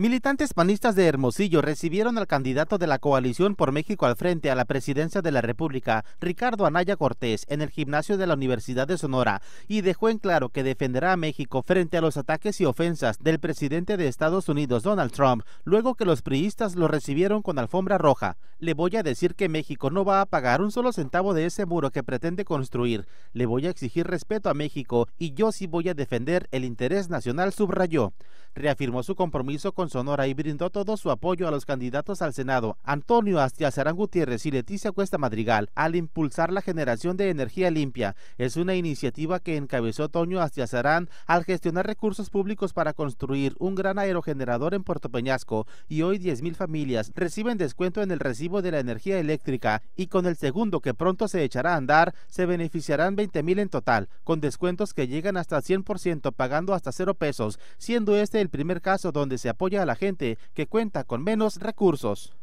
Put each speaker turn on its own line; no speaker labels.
Militantes panistas de Hermosillo recibieron al candidato de la coalición por México al frente a la presidencia de la República, Ricardo Anaya Cortés, en el gimnasio de la Universidad de Sonora y dejó en claro que defenderá a México frente a los ataques y ofensas del presidente de Estados Unidos, Donald Trump, luego que los priistas lo recibieron con alfombra roja. Le voy a decir que México no va a pagar un solo centavo de ese muro que pretende construir. Le voy a exigir respeto a México y yo sí voy a defender el interés nacional, subrayó. Reafirmó su compromiso con Sonora y brindó todo su apoyo a los candidatos al Senado, Antonio Astiazarán Gutiérrez y Leticia Cuesta Madrigal, al impulsar la generación de energía limpia. Es una iniciativa que encabezó Toño Astiazarán al gestionar recursos públicos para construir un gran aerogenerador en Puerto Peñasco y hoy 10.000 familias reciben descuento en el recibo de la energía eléctrica y con el segundo que pronto se echará a andar se beneficiarán 20.000 en total, con descuentos que llegan hasta 100% pagando hasta cero pesos, siendo este el primer caso donde se apoya a la gente que cuenta con menos recursos.